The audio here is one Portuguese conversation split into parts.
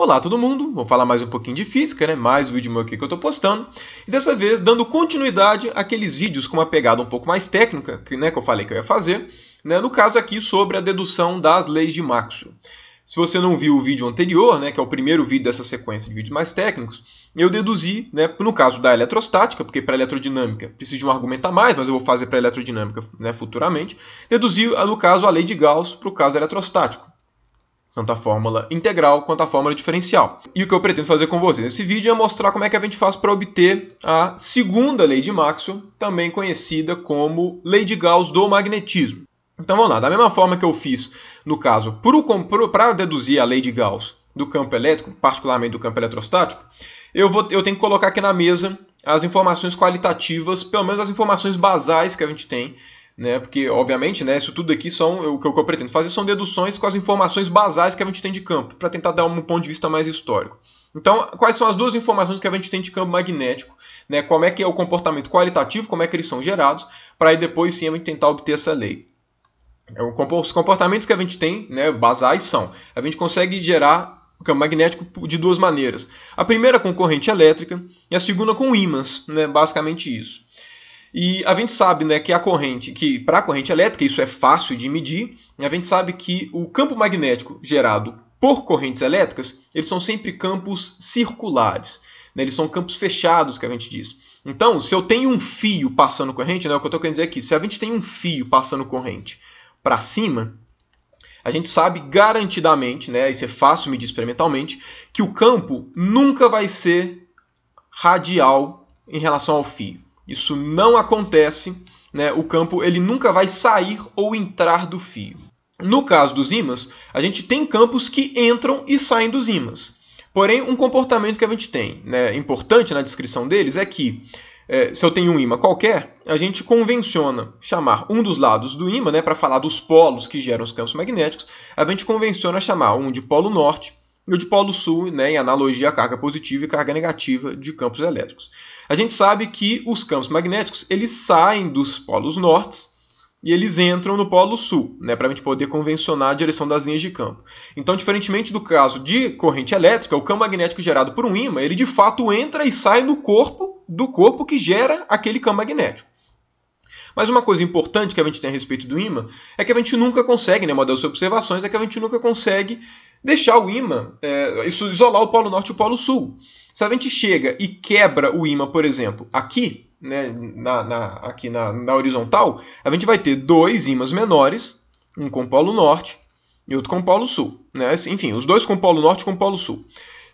Olá todo mundo, vou falar mais um pouquinho de física, né? mais um vídeo meu aqui que eu estou postando, e dessa vez dando continuidade àqueles vídeos com uma pegada um pouco mais técnica, que, né, que eu falei que eu ia fazer, né? no caso aqui sobre a dedução das leis de Maxwell. Se você não viu o vídeo anterior, né, que é o primeiro vídeo dessa sequência de vídeos mais técnicos, eu deduzi, né, no caso da eletrostática, porque para eletrodinâmica preciso de um argumento a mais, mas eu vou fazer para eletrodinâmica né, futuramente, deduzi, ah, no caso, a lei de Gauss para o caso eletrostático tanto a fórmula integral quanto a fórmula diferencial. E o que eu pretendo fazer com vocês nesse vídeo é mostrar como é que a gente faz para obter a segunda lei de Maxwell, também conhecida como lei de Gauss do magnetismo. Então vamos lá, da mesma forma que eu fiz no caso para deduzir a lei de Gauss do campo elétrico, particularmente do campo eletrostático, eu, vou, eu tenho que colocar aqui na mesa as informações qualitativas, pelo menos as informações basais que a gente tem né? Porque, obviamente, né, isso tudo aqui são o que eu pretendo fazer são deduções com as informações basais que a gente tem de campo, para tentar dar um ponto de vista mais histórico. Então, quais são as duas informações que a gente tem de campo magnético, né? Como é que é o comportamento qualitativo, como é que eles são gerados, para aí depois sim a gente tentar obter essa lei. É, os comportamentos que a gente tem, né, basais são, a gente consegue gerar o campo magnético de duas maneiras. A primeira com corrente elétrica e a segunda com ímãs, né, basicamente isso. E a gente sabe né, que a corrente, que para a corrente elétrica, isso é fácil de medir, a gente sabe que o campo magnético gerado por correntes elétricas, eles são sempre campos circulares. Né? Eles são campos fechados, que a gente diz. Então, se eu tenho um fio passando corrente, né, o que eu estou querendo dizer aqui, se a gente tem um fio passando corrente para cima, a gente sabe garantidamente, né, isso é fácil medir experimentalmente, que o campo nunca vai ser radial em relação ao fio. Isso não acontece, né? o campo ele nunca vai sair ou entrar do fio. No caso dos ímãs, a gente tem campos que entram e saem dos ímãs. Porém, um comportamento que a gente tem né, importante na descrição deles é que é, se eu tenho um imã qualquer, a gente convenciona chamar um dos lados do imã, né, para falar dos polos que geram os campos magnéticos, a gente convenciona chamar um de polo norte e o dipolo Polo sul, né, em analogia à carga positiva e carga negativa de campos elétricos. A gente sabe que os campos magnéticos eles saem dos polos nortes e eles entram no polo sul, né, para a gente poder convencionar a direção das linhas de campo. Então, diferentemente do caso de corrente elétrica, o campo magnético gerado por um ímã, ele de fato entra e sai no corpo do corpo que gera aquele campo magnético. Mas uma coisa importante que a gente tem a respeito do imã é que a gente nunca consegue, né, uma das observações é que a gente nunca consegue deixar o imã, é, isso isolar o polo norte e o polo sul. Se a gente chega e quebra o imã, por exemplo, aqui, né, na, na aqui na, na horizontal, a gente vai ter dois imãs menores, um com polo norte e outro com polo sul. Né? Assim, enfim, os dois com polo norte e com polo sul.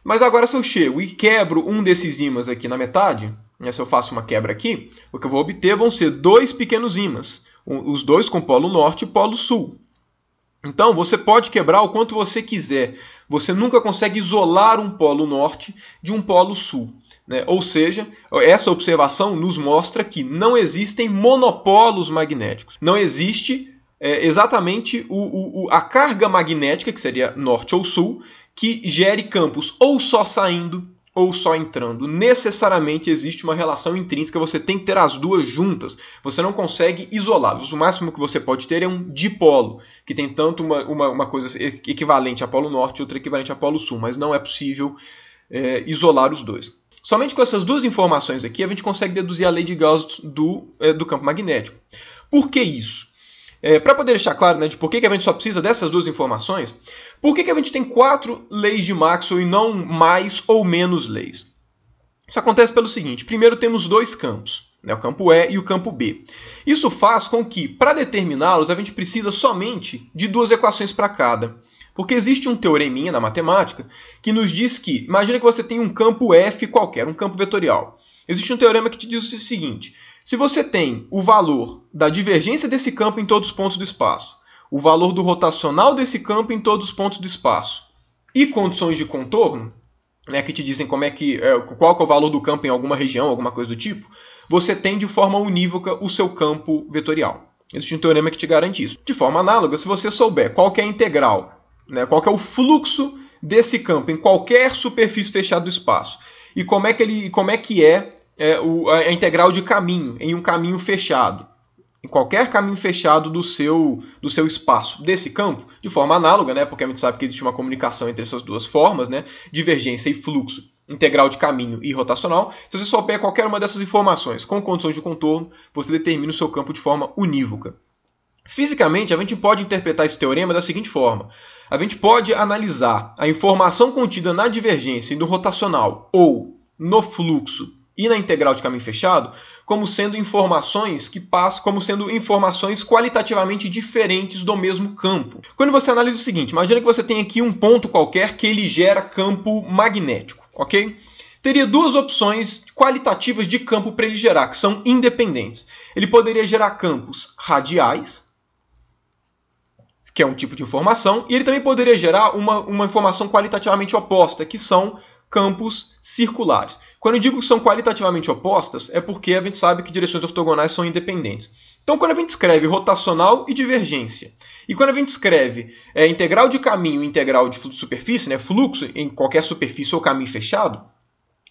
Mas agora se eu chego e quebro um desses ímãs aqui na metade, né? Se eu faço uma quebra aqui, o que eu vou obter vão ser dois pequenos ímãs, os dois com polo norte e polo sul. Então, você pode quebrar o quanto você quiser. Você nunca consegue isolar um polo norte de um polo sul. Né? Ou seja, essa observação nos mostra que não existem monopolos magnéticos. Não existe é, exatamente o, o, a carga magnética, que seria norte ou sul, que gere campos ou só saindo ou só entrando. Necessariamente existe uma relação intrínseca, você tem que ter as duas juntas. Você não consegue isolá-las. O máximo que você pode ter é um dipolo, que tem tanto uma, uma, uma coisa equivalente a polo norte e outra equivalente a polo sul, mas não é possível é, isolar os dois. Somente com essas duas informações aqui a gente consegue deduzir a lei de Gauss do, é, do campo magnético. Por que isso? É, Para poder deixar claro né, de por que, que a gente só precisa dessas duas informações, por que, que a gente tem quatro leis de Maxwell e não mais ou menos leis? Isso acontece pelo seguinte: primeiro temos dois campos, né, o campo E e o campo B. Isso faz com que, para determiná-los, a gente precisa somente de duas equações para cada. Porque existe um teoreminha na matemática que nos diz que, imagina que você tem um campo F qualquer, um campo vetorial. Existe um teorema que te diz o seguinte: se você tem o valor da divergência desse campo em todos os pontos do espaço, o valor do rotacional desse campo em todos os pontos do espaço e condições de contorno, né, que te dizem como é que é, qual que é o valor do campo em alguma região, alguma coisa do tipo, você tem de forma unívoca o seu campo vetorial. Existe um teorema que te garante isso. De forma análoga, se você souber qual é a integral, né, qual é o fluxo desse campo em qualquer superfície fechada do espaço e como é que ele, como é que é é, o, a é integral de caminho em um caminho fechado, em qualquer caminho fechado do seu, do seu espaço desse campo, de forma análoga, né, porque a gente sabe que existe uma comunicação entre essas duas formas, né, divergência e fluxo, integral de caminho e rotacional. Se você souber qualquer uma dessas informações com condições de contorno, você determina o seu campo de forma unívoca. Fisicamente, a gente pode interpretar esse teorema da seguinte forma: a gente pode analisar a informação contida na divergência e no rotacional ou no fluxo e na integral de caminho fechado como sendo informações que passam como sendo informações qualitativamente diferentes do mesmo campo. Quando você analisa o seguinte, imagina que você tem aqui um ponto qualquer que ele gera campo magnético, OK? Teria duas opções qualitativas de campo para ele gerar, que são independentes. Ele poderia gerar campos radiais, que é um tipo de informação, e ele também poderia gerar uma, uma informação qualitativamente oposta, que são campos circulares. Quando eu digo que são qualitativamente opostas, é porque a gente sabe que direções ortogonais são independentes. Então, quando a gente escreve rotacional e divergência, e quando a gente escreve é, integral de caminho e integral de superfície, né, fluxo em qualquer superfície ou caminho fechado,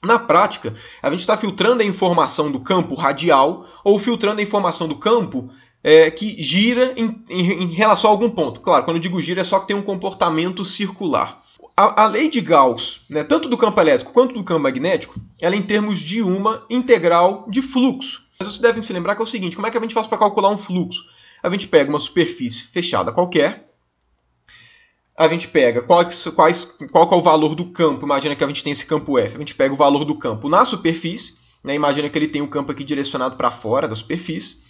na prática, a gente está filtrando a informação do campo radial ou filtrando a informação do campo é, que gira em, em, em relação a algum ponto. Claro, quando eu digo gira é só que tem um comportamento circular a, a, lei de Gauss, né, tanto do campo elétrico quanto do campo magnético, ela é em termos de uma integral de fluxo. Mas vocês devem se lembrar que é o seguinte: como é que a gente faz para calcular um fluxo? A gente pega uma superfície fechada qualquer, a gente pega qual, quais, qual é o valor do campo, imagina que a gente tem esse campo F, a gente pega o valor do campo na superfície, né, imagina que ele tem o um campo aqui direcionado para fora da superfície,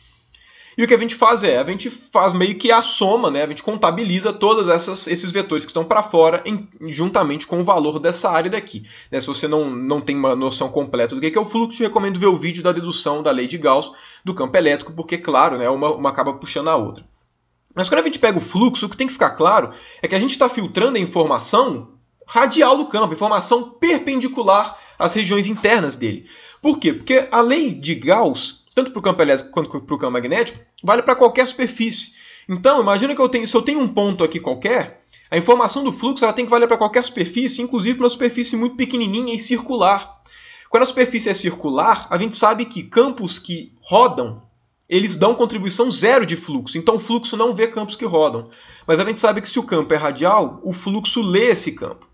e o que a gente faz é, a gente faz meio que a soma, né? A gente contabiliza todos esses vetores que estão para fora em, juntamente com o valor dessa área daqui. Né? Se você não, não tem uma noção completa do que é, é o fluxo, recomendo ver o vídeo da dedução da lei de Gauss do campo elétrico, porque, claro, né, uma, uma acaba puxando a outra. Mas quando a gente pega o fluxo, o que tem que ficar claro é que a gente está filtrando a informação radial do campo, informação perpendicular às regiões internas dele. Por quê? Porque a lei de Gauss tanto para o campo elétrico quanto para o campo magnético, vale para qualquer superfície. Então, imagina que eu tenho, se eu tenho um ponto aqui qualquer, a informação do fluxo ela tem que valer para qualquer superfície, inclusive para uma superfície muito pequenininha e circular. Quando a superfície é circular, a gente sabe que campos que rodam, eles dão contribuição zero de fluxo. Então o fluxo não vê campos que rodam. Mas a gente sabe que se o campo é radial, o fluxo lê esse campo.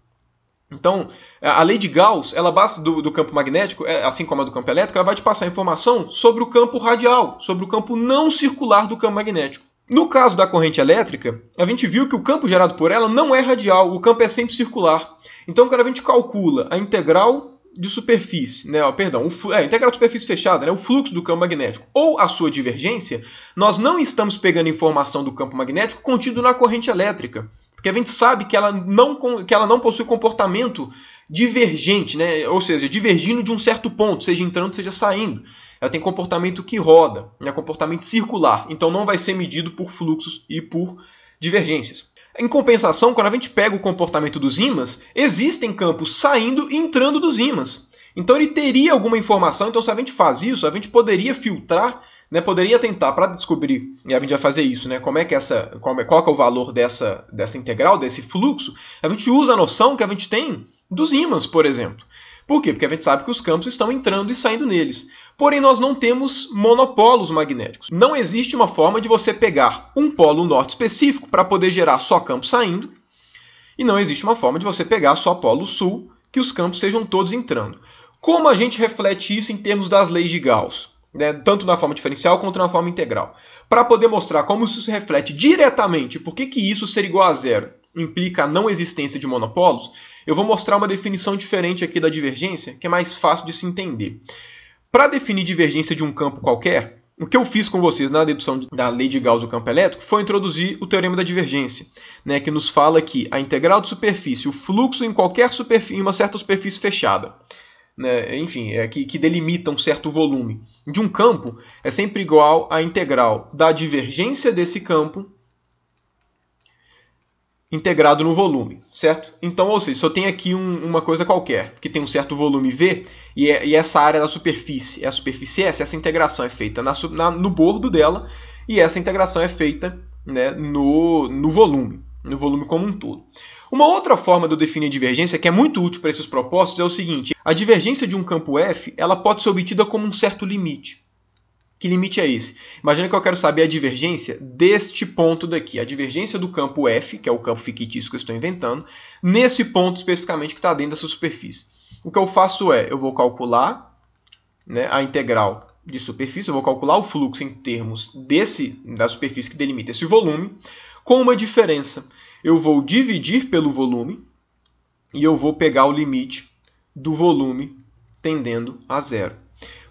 Então, a lei de Gauss, ela basta do, do, campo magnético, é, assim como a do campo elétrico, ela vai te passar informação sobre o campo radial, sobre o campo não circular do campo magnético. No caso da corrente elétrica, a gente viu que o campo gerado por ela não é radial, o campo é sempre circular. Então, quando a gente calcula a integral de superfície, né, ó, perdão, o, é, integral de superfície fechada, né, o fluxo do campo magnético ou a sua divergência, nós não estamos pegando informação do campo magnético contido na corrente elétrica. Porque a gente sabe que ela não, que ela não possui comportamento divergente, né? ou seja, divergindo de um certo ponto, seja entrando, seja saindo. Ela tem comportamento que roda, né? comportamento circular, então não vai ser medido por fluxos e por divergências. Em compensação, quando a gente pega o comportamento dos ímãs, existem campos saindo e entrando dos ímãs. Então ele teria alguma informação, então se a gente faz isso, a gente poderia filtrar né, poderia tentar para descobrir, e a gente vai fazer isso, né, como é que essa, é, qual é o valor dessa, dessa integral, desse fluxo, a gente usa a noção que a gente tem dos ímãs, por exemplo. Por quê? Porque a gente sabe que os campos estão entrando e saindo neles. Porém, nós não temos monopolos magnéticos. Não existe uma forma de você pegar um polo norte específico para poder gerar só campo saindo, e não existe uma forma de você pegar só polo sul, que os campos sejam todos entrando. Como a gente reflete isso em termos das leis de Gauss? né, tanto na forma diferencial quanto na forma integral, para poder mostrar como isso se reflete diretamente, por que, que isso ser igual a zero implica a não existência de monopólios, eu vou mostrar uma definição diferente aqui da divergência, que é mais fácil de se entender. Para definir divergência de um campo qualquer, o que eu fiz com vocês na dedução da lei de Gauss do campo elétrico foi introduzir o teorema da divergência, né, que nos fala que a integral de superfície, o fluxo em qualquer superfície, em uma certa superfície fechada, né, enfim, é, que, que delimita um certo volume de um campo é sempre igual à integral da divergência desse campo integrado no volume, certo? Então, ou seja, se eu tenho aqui um, uma coisa qualquer, que tem um certo volume V, e, é, e essa área da superfície, é a superfície S, essa integração é feita na, na, no bordo dela, e essa integração é feita né, no, no volume no volume como um todo. Uma outra forma de eu definir divergência que é muito útil para esses propósitos é o seguinte: a divergência de um campo f, ela pode ser obtida como um certo limite. Que limite é esse? Imagina que eu quero saber a divergência deste ponto daqui, a divergência do campo f, que é o campo fictício que eu estou inventando, nesse ponto especificamente que está dentro dessa superfície. O que eu faço é, eu vou calcular né, a integral de superfície, eu vou calcular o fluxo em termos desse da superfície que delimita esse volume com uma diferença. Eu vou dividir pelo volume e eu vou pegar o limite do volume tendendo a zero.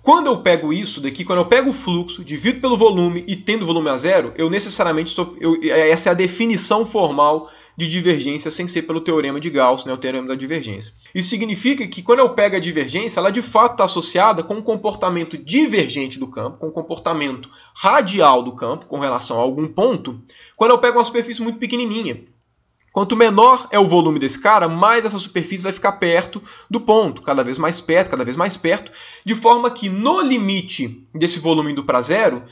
Quando eu pego isso daqui, quando eu pego o fluxo, divido pelo volume e tendo o volume a zero, eu necessariamente estou. Eu, é, essa é a definição formal de divergência sem ser pelo teorema de Gauss, né, o teorema da divergência. Isso significa que quando eu pego a divergência, ela de fato está associada com o um comportamento divergente do campo, com o um comportamento radial do campo com relação a algum ponto, quando eu pego uma superfície muito pequenininha. Quanto menor é o volume desse cara, mais essa superfície vai ficar perto do ponto, cada vez mais perto, cada vez mais perto, de forma que no limite desse volume indo para zero,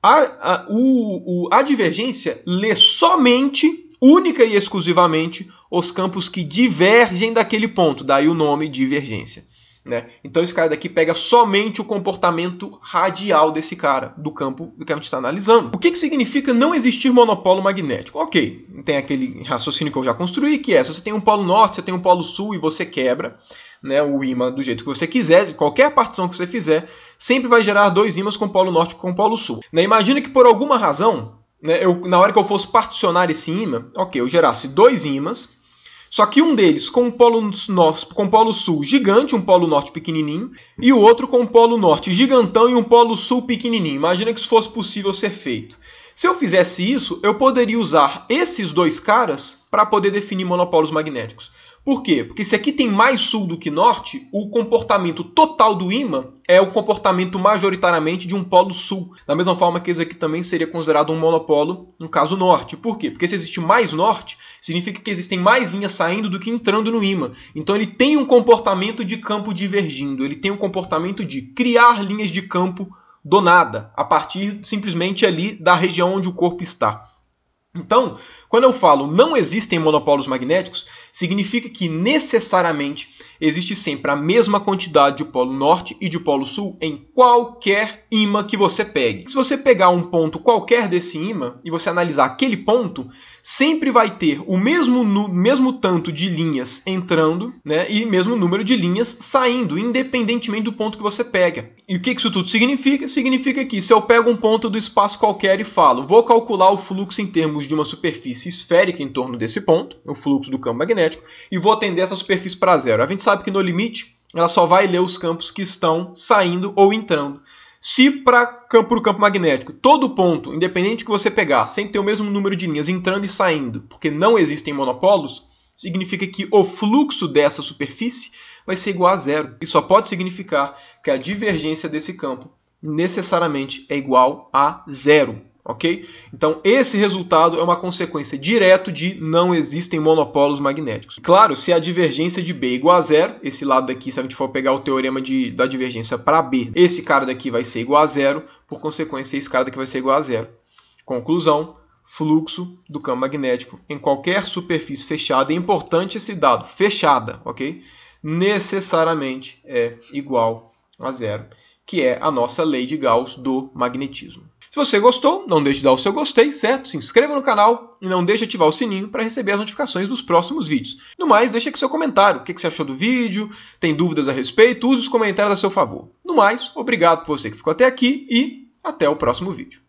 a, a, o, o, a divergência lê somente única e exclusivamente os campos que divergem daquele ponto, daí o nome divergência. Né? Então esse cara daqui pega somente o comportamento radial desse cara, do campo que a gente está analisando. O que, que significa não existir monopolo magnético? Ok, tem aquele raciocínio que eu já construí, que é se você tem um polo norte, você tem um polo sul e você quebra né, o ímã do jeito que você quiser, qualquer partição que você fizer, sempre vai gerar dois ímãs com polo norte e com polo sul. Né? Imagina que por alguma razão né, eu, na hora que eu fosse particionar esse ímã, ok, eu gerasse dois ímãs, só que um deles com um polo, norte, com um polo sul gigante, um polo norte pequenininho, e o outro com um polo norte gigantão e um polo sul pequenininho. Imagina que isso fosse possível ser feito. Se eu fizesse isso, eu poderia usar esses dois caras para poder definir monopólos magnéticos. Por quê? Porque se aqui tem mais sul do que norte, o comportamento total do ímã é o comportamento majoritariamente de um polo sul. Da mesma forma que esse aqui também seria considerado um monopolo, no caso norte. Por quê? Porque se existe mais norte, significa que existem mais linhas saindo do que entrando no ímã. Então ele tem um comportamento de campo divergindo, ele tem um comportamento de criar linhas de campo do nada, a partir simplesmente ali da região onde o corpo está. Então, quando eu falo não existem monopólios magnéticos, significa que necessariamente existe sempre a mesma quantidade de polo norte e de polo sul em qualquer imã que você pegue. Se você pegar um ponto qualquer desse imã e você analisar aquele ponto, sempre vai ter o mesmo, mesmo tanto de linhas entrando né, e mesmo número de linhas saindo, independentemente do ponto que você pega. E o que isso tudo significa? Significa que se eu pego um ponto do espaço qualquer e falo, vou calcular o fluxo em termos de uma superfície esférica em torno desse ponto, o fluxo do campo magnético, e vou atender essa superfície para zero. A gente sabe sabe que no limite ela só vai ler os campos que estão saindo ou entrando. Se para campo, o campo magnético, todo ponto, independente que você pegar, sempre tem o mesmo número de linhas entrando e saindo, porque não existem monopólos, significa que o fluxo dessa superfície vai ser igual a zero. E só pode significar que a divergência desse campo necessariamente é igual a zero ok? Então, esse resultado é uma consequência direta de não existem monopólos magnéticos. Claro, se a divergência de B é igual a zero, esse lado daqui, se a gente for pegar o teorema de, da divergência para B, esse cara daqui vai ser igual a zero, por consequência, esse cara daqui vai ser igual a zero. Conclusão, fluxo do campo magnético em qualquer superfície fechada, é importante esse dado, fechada, ok? Necessariamente é igual a zero, que é a nossa lei de Gauss do magnetismo. Se você gostou, não deixe de dar o seu gostei, certo? Se inscreva no canal e não deixe de ativar o sininho para receber as notificações dos próximos vídeos. No mais, deixe aqui seu comentário, o que você achou do vídeo, tem dúvidas a respeito, use os comentários a seu favor. No mais, obrigado por você que ficou até aqui e até o próximo vídeo.